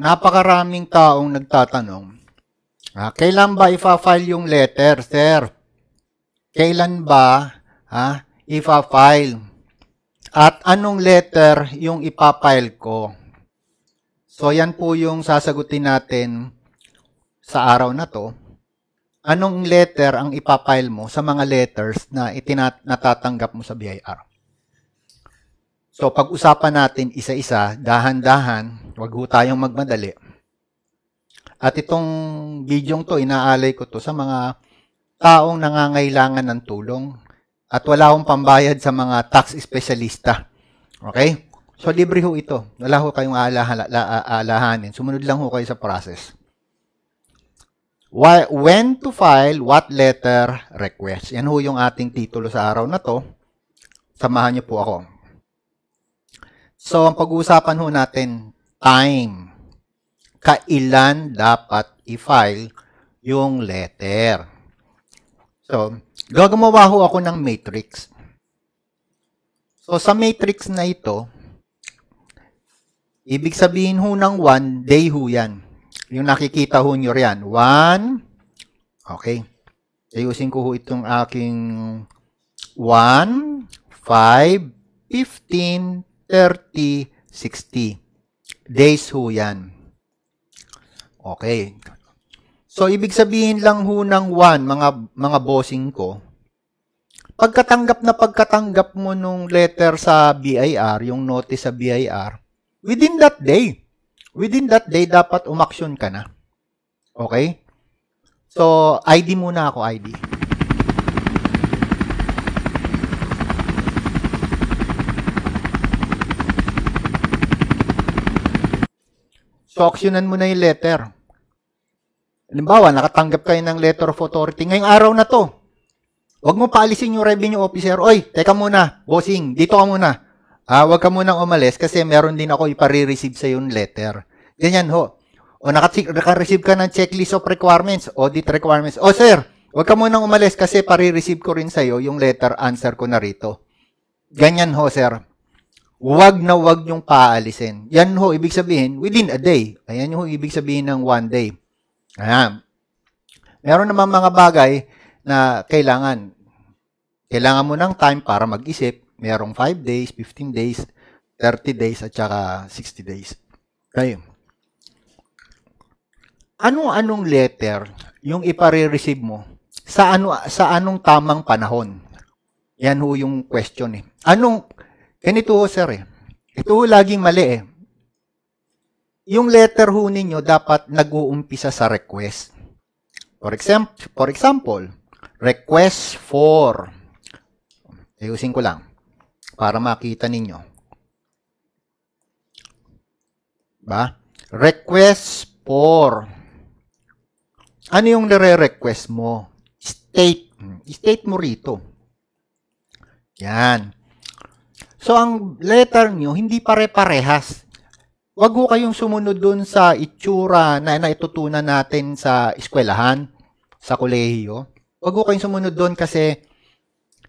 napakaraming taong nagtatanong, ah, kailan ba ipa file yung letter, sir? Kailan ba ah, ipa file At anong letter yung ipa-file ko? So, yan po yung sasagutin natin sa araw na to. Anong letter ang ipa-file mo sa mga letters na itinatanggap mo sa BIR? So pag-usapan natin isa-isa, dahan-dahan, wag ho tayong magmadali. At itong bidyong to, inaalay ko to sa mga taong nangangailangan ng tulong at wala akong pambayad sa mga tax specialista. Okay? So libre ho ito. Wala ho kayong aalahanin. Sumunod lang ho kayo sa process. Why, when to file what letter request. Yan ho yung ating titulo sa araw na to. Samahan niyo po ako. So, ang pag-uusapan ho natin, time. Kailan dapat i-file yung letter. So, gagawa ho ako ng matrix. So, sa matrix na ito, ibig sabihin ho ng 1, day ho yan. Yung nakikita ho nyo yan. 1, okay. Ayusin ko ho itong aking 1, 5, 15, 30, 60. Days ho yan. Okay. So, ibig sabihin lang ho ng 1, mga, mga bossing ko, pagkatanggap na pagkatanggap mo nung letter sa BIR, yung notice sa BIR, within that day, within that day, dapat umaksyon ka na. Okay? So, ID muna ako, ID. So, actionan mo na yung letter. Halimbawa, nakatanggap kayo ng letter of authority. Ngayong araw na to, huwag mo paalisin yung revenue officer. Oy, teka muna, bossing, dito ka muna. Ah, huwag ka munang umalis kasi meron din ako ipare-receive sa yung letter. Ganyan ho. O naka-receive ka ng checklist of requirements, audit requirements. O sir, huwag ka munang umalis kasi pare-receive ko rin sa'yo yung letter answer ko na rito. Ganyan ho, sir wag na wag yung paalisin. Yan ho, ibig sabihin, within a day. Ayan ho, ibig sabihin ng one day. Ayan. Meron naman mga bagay na kailangan. Kailangan mo ng time para mag-isip. Merong 5 days, 15 days, 30 days, at saka 60 days. Okay. Anong-anong letter yung ipare-receive mo sa ano sa anong tamang panahon? Yan ho yung question eh. Anong And ito ho, sir, eh. Ito ho, laging mali eh. Yung letter ho ninyo dapat nag-uumpisa sa request. For example, for example, request for. Ayusin ko lang para makita ninyo. Ba? Request for. Ano yung nire-request mo? State. State mo rito. Yan. So, ang letter nyo, hindi pare-parehas. Huwag ho kayong sumunod dun sa itsura na naitutunan natin sa eskwelahan, sa kolehiyo. Huwag ho kayong sumunod dun kasi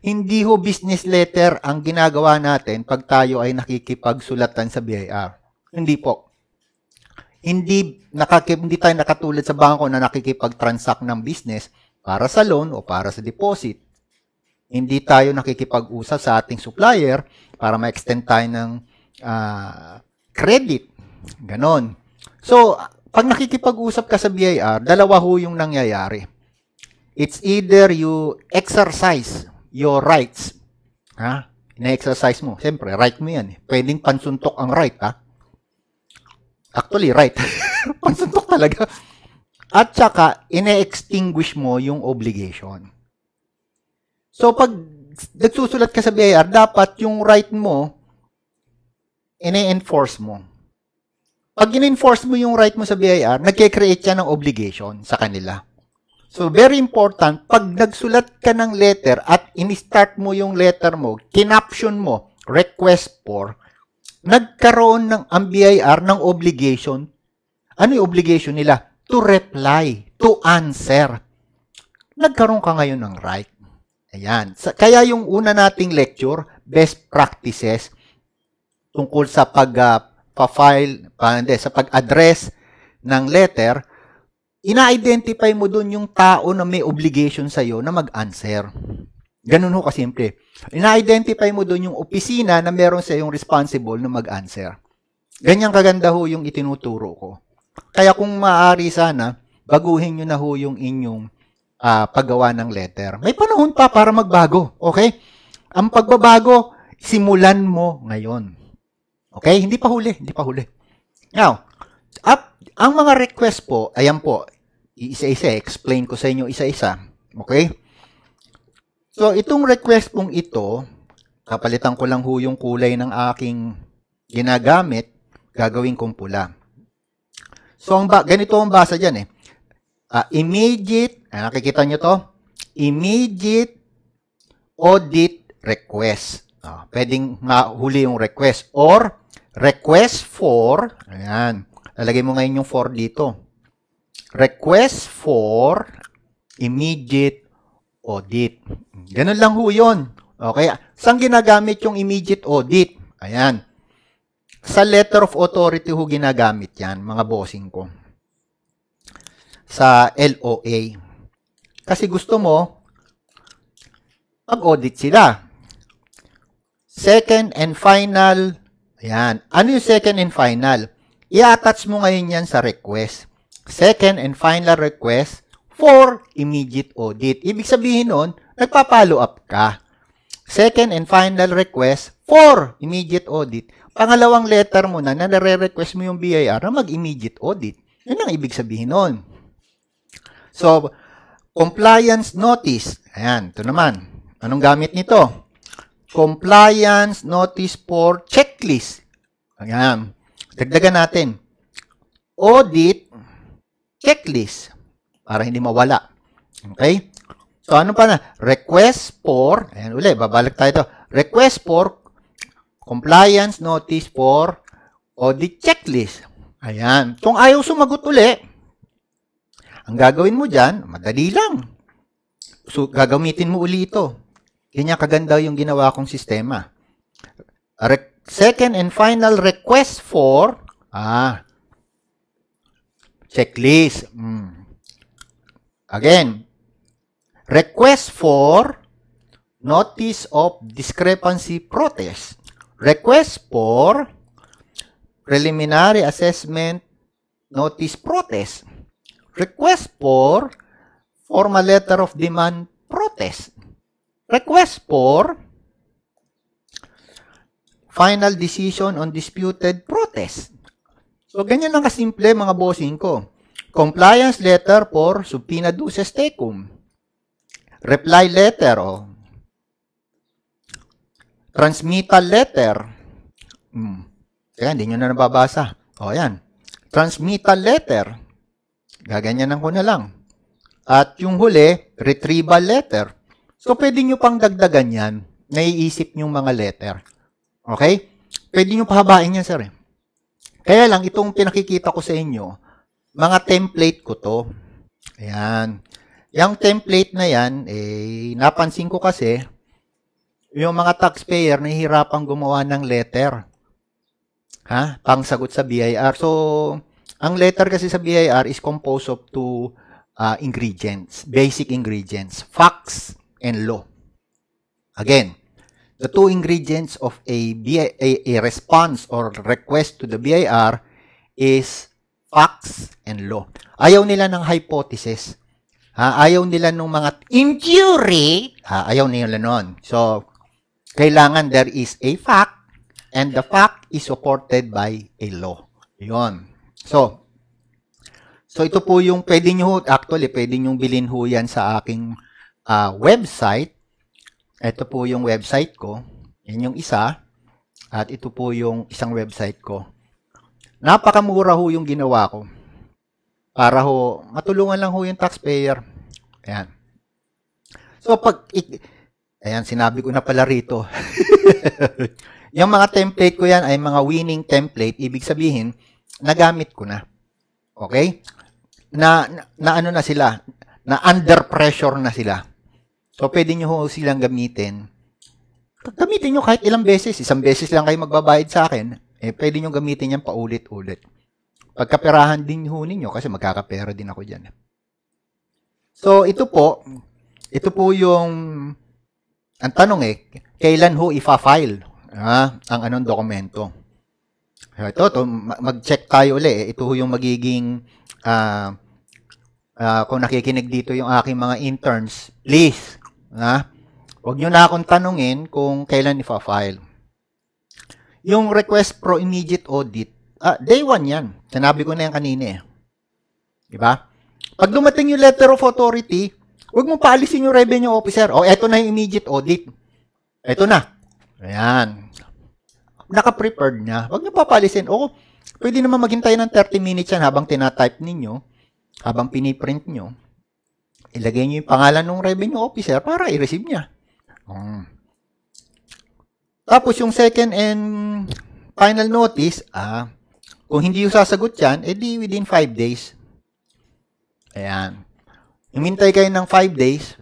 hindi ho business letter ang ginagawa natin pag tayo ay nakikipagsulatan sa BIR. Hindi po. Hindi, nakakip, hindi tayo nakatulad sa bangko na nakikipag-transact ng business para sa loan o para sa deposit. Hindi tayo nakikipag-usap sa ating supplier para ma-extend tayo ng uh, credit. Ganon. So, pag nakikipag-usap ka sa BIR, dalawa ho yung nangyayari. It's either you exercise your rights. Ha? Na-exercise mo. Siyempre, right mo yan. Eh. Pwedeng pansuntok ang right, ha? Actually, right. pansuntok talaga. At saka, ine-extinguish mo yung obligation. So, pag nagsusulat ka sa BIR, dapat yung right mo, ine-enforce mo. Pag in-enforce mo yung right mo sa BIR, nagke-create yan ng obligation sa kanila. So, very important, pag nagsulat ka ng letter at in-start mo yung letter mo, kinaption mo, request for, nagkaroon ng ang BIR ng obligation. Ano yung obligation nila? To reply, to answer. Nagkaroon ka ngayon ng right. Ayan. Kaya yung una nating lecture, best practices tungkol sa pag uh, pa-file, pa, hindi, sa pag-address ng letter, ina-identify mo doon yung tao na may obligation sa iyo na mag-answer. Ganun ho kasimple. Ina-identify mo doon yung opisina na meron sa yung responsible na mag-answer. Ganyan kaganda ho yung itinuturo ko. Kaya kung maaari sana, baguhin nyo na ho yung inyong uh, paggawa ng letter. May panahon pa para magbago, okay? Ang pagbabago, simulan mo ngayon. Okay? Hindi pa huli, hindi pa huli. Now, up, ang mga request po, ayan po, isa-isa, explain ko sa inyo isa-isa. Okay? So, itong request pong ito, kapalitan ko lang ho yung kulay ng aking ginagamit, gagawin kong pula. So, ang ba- ganito ang basa dyan eh uh, immediate, uh, nakikita nyo to, immediate audit request. Uh, pwedeng mahuli yung request or request for, ayan, lalagay mo ngayon yung for dito. Request for immediate audit. Ganun lang ho yun. Okay, saan ginagamit yung immediate audit? Ayan. Sa letter of authority ho ginagamit yan, mga bossing ko sa LOA. Kasi gusto mo, mag-audit sila. Second and final, ayan. Ano yung second and final? I-attach mo ngayon yan sa request. Second and final request for immediate audit. Ibig sabihin nun, nagpa-follow up ka. Second and final request for immediate audit. Pangalawang letter mo na na nare-request mo yung BIR na mag-immediate audit. Yun ang ibig sabihin nun. So, compliance notice. Ayan, ito naman. Anong gamit nito? Compliance notice for checklist. Ayan. Dagdagan natin. Audit checklist para hindi mawala. Okay? So, ano pa na? Request for, ayan uli, babalik tayo ito. Request for compliance notice for audit checklist. Ayan. Kung ayaw sumagot uli, ang gagawin mo dyan, madali lang. So, gagamitin mo uli ito. Kanya kaganda yung ginawa kong sistema. Re- second and final request for, ah, checklist. Mm. Again, request for notice of discrepancy protest. Request for preliminary assessment notice protest request for formal letter of demand protest. Request for final decision on disputed protest. So, ganyan lang kasimple mga bossing ko. Compliance letter for subpoena duces tecum. Reply letter o. Oh. Transmittal letter. Hmm. Teka, hindi nyo na nababasa. O, oh, yan. Transmittal letter gaganyanan ko na lang. At yung huli, retrieval letter. So, pwede nyo pang dagdagan yan, naiisip yung mga letter. Okay? Pwede nyo pahabain yan, sir. Eh. Kaya lang, itong pinakikita ko sa inyo, mga template ko to. Ayan. Yung template na yan, eh, napansin ko kasi, yung mga taxpayer nahihirapang gumawa ng letter. Ha? Pang sagot sa BIR. So, ang letter kasi sa BIR is composed of two uh, ingredients, basic ingredients, facts and law. Again, the two ingredients of a, BI, a, a response or request to the BIR is facts and law. Ayaw nila ng hypothesis. Ha? Ayaw nila ng mga in theory. Ha? Ayaw nila nun. So, kailangan there is a fact and the fact is supported by a law. Yun. So, so ito po yung pwede nyo, actually, pwede nyo bilhin ho yan sa aking uh, website. Ito po yung website ko. Yan yung isa. At ito po yung isang website ko. Napakamura ho yung ginawa ko. Para ho, matulungan lang ho yung taxpayer. Ayan. So, pag, ayan, sinabi ko na pala rito. yung mga template ko yan ay mga winning template. Ibig sabihin, nagamit ko na. Okay? Na, na, na ano na sila, na under pressure na sila. So, pwede nyo ho silang gamitin. Gamitin nyo kahit ilang beses. Isang beses lang kayo magbabayad sa akin. Eh, pwede nyo gamitin yan paulit-ulit. Pagkaperahan din ho ninyo kasi magkakapera din ako dyan. So, ito po, ito po yung, ang tanong eh, kailan ho ifa-file ah, ang anong dokumento? Ito, to, mag-check tayo uli. Eh, ito yung magiging, uh, uh, kung nakikinig dito yung aking mga interns, please, na, huwag nyo na akong tanungin kung kailan ifa-file. Yung request pro immediate audit, ah, day 1 yan. Sinabi ko na yan kanina eh. Diba? Pag dumating yung letter of authority, huwag mo paalisin yung revenue officer. O, oh, eto na yung immediate audit. Eto na. Ayan naka-prepared na, Huwag niyo papalisin. O, pwede naman maghintay ng 30 minutes yan habang tinatype ninyo, habang piniprint nyo. Ilagay nyo yung pangalan ng revenue officer para i-receive niya. Hmm. Tapos yung second and final notice, ah, kung hindi yung sasagot yan, edi within 5 days. Ayan. Himintay kayo ng 5 days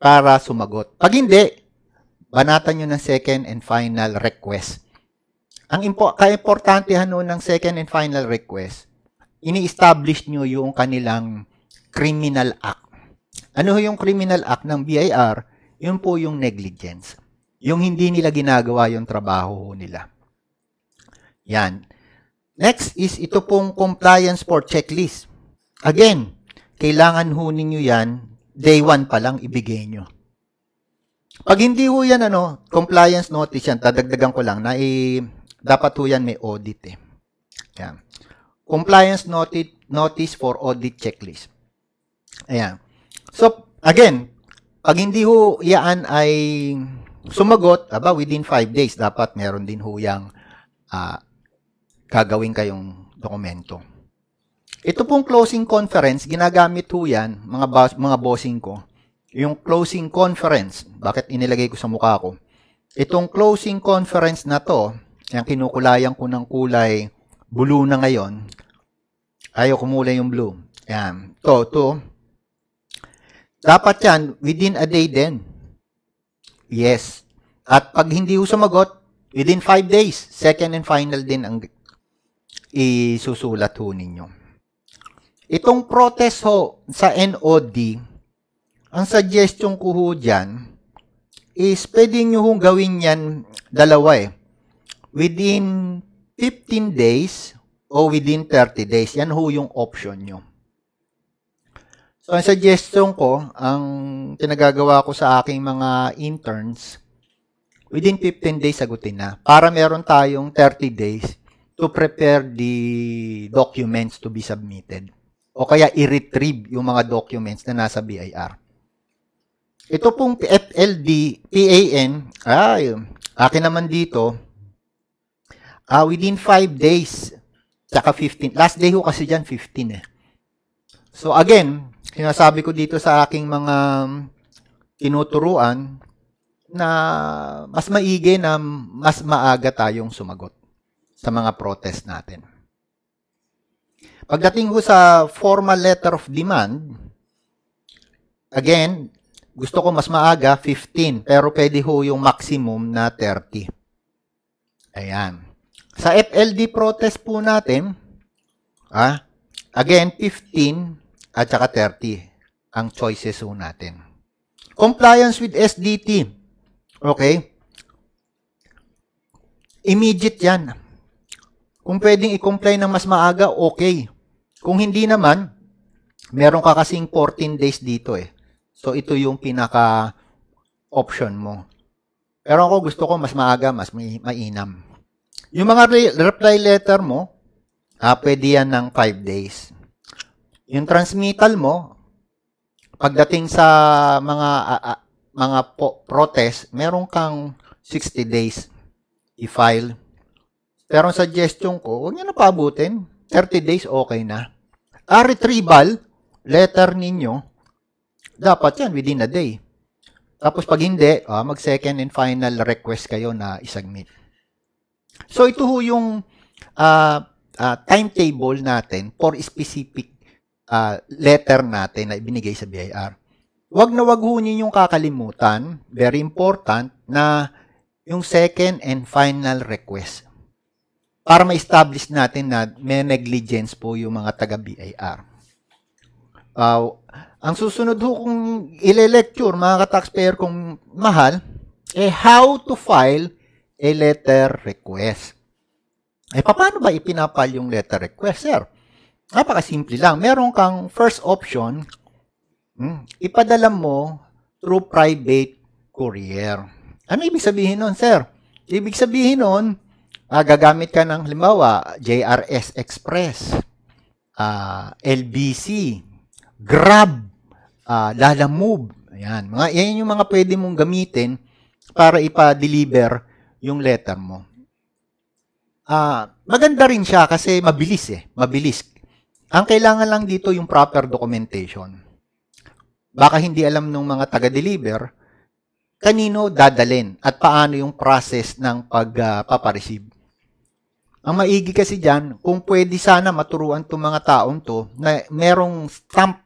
para sumagot. Pag hindi, banatan nyo ng second and final request. Ang impo- kaimportantehan nun ng second and final request, ini-establish nyo yung kanilang criminal act. Ano yung criminal act ng BIR? Yun po yung negligence. Yung hindi nila ginagawa yung trabaho nila. Yan. Next is ito pong compliance for checklist. Again, kailangan ho nyo yan, day 1 pa lang ibigay nyo. Pag hindi ho yan, ano, compliance notice yan, tadagdagan ko lang, na i- dapat ho yan may audit eh. Yan. Compliance noted, notice for audit checklist. Ayan. So, again, pag hindi ho yan ay sumagot, aba, within 5 days, dapat meron din ho yung uh, ah, gagawin kayong dokumento. Ito pong closing conference, ginagamit ho yan, mga, boss, mga bossing ko, yung closing conference, bakit inilagay ko sa mukha ko, itong closing conference na to, yung kinukulayan ko ng kulay, blue na ngayon. Ayaw kumulay yung blue. Ayan. To, to. Dapat yan, within a day din. Yes. At pag hindi ko sumagot, within 5 days, second and final din ang isusulat ho ninyo. Itong protest ho sa NOD, ang suggestion ko ho dyan, is pwede nyo hong gawin yan dalawa eh within 15 days o within 30 days. Yan ho yung option nyo. So, ang suggestion ko, ang tinagagawa ko sa aking mga interns, within 15 days sagutin na para meron tayong 30 days to prepare the documents to be submitted. O kaya i-retrieve yung mga documents na nasa BIR. Ito pong FLD, PAN, ay, akin naman dito, Uh, within 5 days, saka 15. Last day ko kasi dyan, 15 eh. So again, sinasabi ko dito sa aking mga tinuturuan na mas maigi na mas maaga tayong sumagot sa mga protest natin. Pagdating ko sa formal letter of demand, again, gusto ko mas maaga, 15, pero pwede ho yung maximum na 30. Ayan. Sa FLD protest po natin, ah, again, 15 at saka 30 ang choices po natin. Compliance with SDT. Okay? Immediate yan. Kung pwedeng i-comply ng mas maaga, okay. Kung hindi naman, meron ka kasing 14 days dito eh. So, ito yung pinaka option mo. Pero ako gusto ko mas maaga, mas mainam. Yung mga re- reply letter mo, ah, pwede yan ng 5 days. Yung transmittal mo, pagdating sa mga ah, ah, mga po, protest, meron kang 60 days i-file. Pero ang suggestion ko, huwag niyo na paabutin. 30 days, okay na. A ah, retrieval, letter ninyo, dapat yan within a day. Tapos pag hindi, ah, mag second and final request kayo na isubmit. So ito ho yung uh, uh, timetable natin for specific uh, letter natin na ibinigay sa BIR. Huwag na wag ho ninyong kakalimutan, very important, na yung second and final request para ma-establish natin na may negligence po yung mga taga-BIR. Uh, ang susunod ho kung ile-lecture mga ka-taxpayer kung mahal, eh how to file a letter request. Eh, paano ba ipinapal yung letter request, sir? Napakasimple lang. Meron kang first option, hmm, ipadala mo through private courier. Ano ibig sabihin nun, sir? Ibig sabihin nun, ah, gagamit ka ng, limbawa, JRS Express, ah, LBC, Grab, ah, Lalamove, Ayan. Mga, yan yung mga pwede mong gamitin para ipa-deliver yung letter mo. Ah, maganda rin siya kasi mabilis eh, mabilis. Ang kailangan lang dito yung proper documentation. Baka hindi alam ng mga taga-deliver kanino dadalhin at paano yung process ng pagpapareceive. Uh, ang maigi kasi diyan, kung pwede sana maturuan tong mga taong to na merong stamp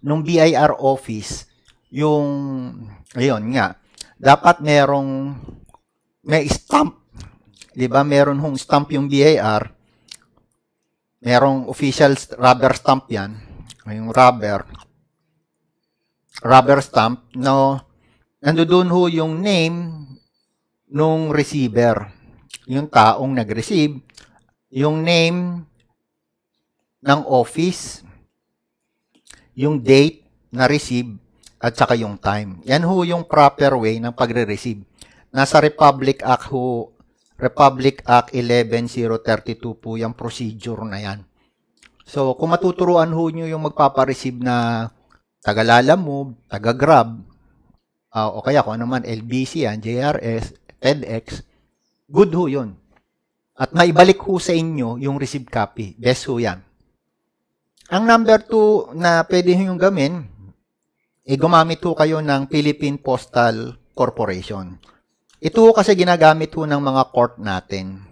ng BIR office yung, ayun nga, dapat merong may stamp. 'Di ba? Meron hong stamp yung BAR. Merong official rubber stamp 'yan. Yung rubber rubber stamp no nandoon ho yung name nung receiver. Yung taong nag-receive, yung name ng office, yung date na receive at saka yung time. Yan ho yung proper way ng pagre-receive. Nasa Republic Act ho, Republic Act 11032 po yung procedure na yan. So, kung matuturuan ho nyo yung magpapareceive na taga-Lala taga-Grab, uh, o kaya kung ano man, LBC yan, JRS, TEDx, good ho yun. At maibalik ho sa inyo yung receive copy. Best ho yan. Ang number two na pwede ho yung gamin, eh, gumamit ho kayo ng Philippine Postal Corporation. Ito kasi ginagamit ho ng mga court natin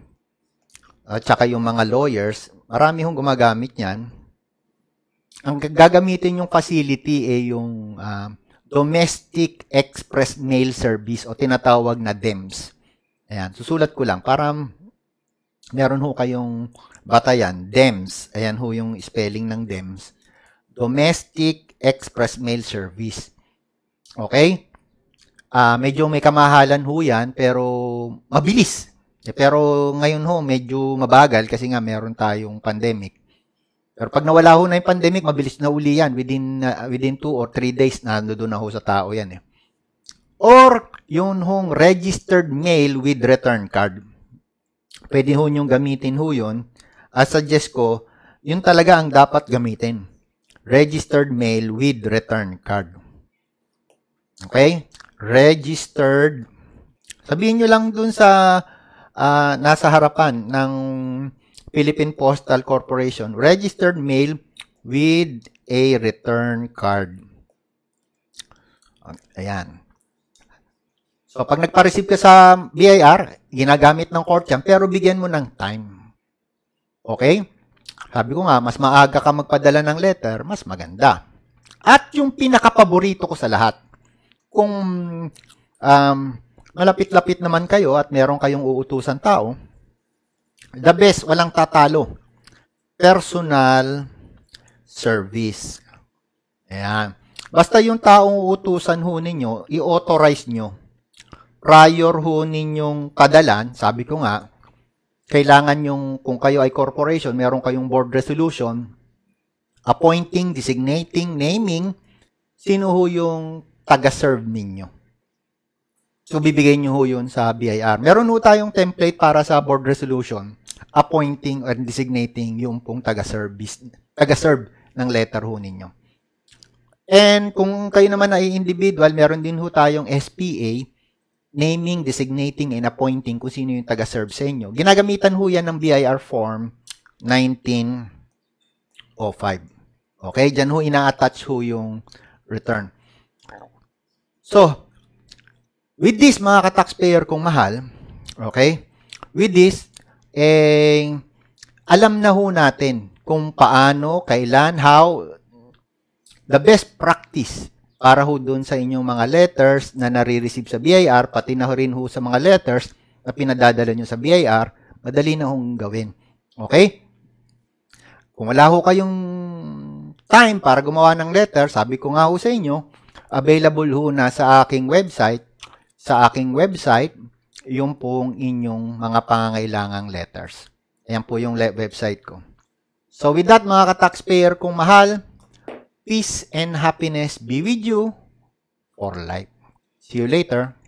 at saka yung mga lawyers, marami hong gumagamit niyan. Ang gagamitin yung facility ay eh, yung uh, Domestic Express Mail Service o tinatawag na DEMS. Ayan, susulat ko lang para meron ho kayong batayan, DEMS. Ayan ho yung spelling ng DEMS. Domestic Express Mail Service. Okay? Uh, medyo may kamahalan ho yan, pero mabilis. Eh, pero ngayon ho, medyo mabagal kasi nga meron tayong pandemic. Pero pag nawala ho na yung pandemic, mabilis na uli yan. Within, uh, within two or three days, na doon na ho sa tao yan eh. Or yun hong registered mail with return card. Pwede ho nyong gamitin ho yun. As suggest ko, yun talaga ang dapat gamitin. Registered mail with return card. Okay? registered. Sabihin nyo lang dun sa uh, nasa harapan ng Philippine Postal Corporation, registered mail with a return card. Ayan. So, pag nagpa-receive ka sa BIR, ginagamit ng court yan, pero bigyan mo ng time. Okay? Sabi ko nga, mas maaga ka magpadala ng letter, mas maganda. At yung pinakapaborito ko sa lahat, kung um, malapit-lapit naman kayo at meron kayong uutusan tao, the best, walang tatalo. Personal service. Ayan. Basta yung taong uutusan ho ninyo, i-authorize nyo. Prior ho ninyong kadalan, sabi ko nga, kailangan yung, kung kayo ay corporation, meron kayong board resolution, appointing, designating, naming, sino ho yung taga-serve ninyo. So, bibigay nyo ho yun sa BIR. Meron ho tayong template para sa board resolution appointing and designating yung pong taga-service, taga-serve ng letter ho ninyo. And kung kayo naman ay individual, meron din ho tayong SPA, naming, designating, and appointing kung sino yung taga-serve sa inyo. Ginagamitan ho yan ng BIR form 1905. Okay, dyan ho ina-attach ho yung return. So, with this mga ka-taxpayer kong mahal, okay? With this, eh, alam na ho natin kung paano, kailan, how, the best practice para ho doon sa inyong mga letters na nare-receive sa BIR, pati na rin ho sa mga letters na pinadadala nyo sa BIR, madali na hong gawin. Okay? Kung wala ho kayong time para gumawa ng letter, sabi ko nga ho sa inyo, Available ho na sa aking website. Sa aking website, yung pong inyong mga pangangailangang letters. Ayan po yung website ko. So with that mga ka-taxpayer kong mahal, peace and happiness be with you for life. See you later.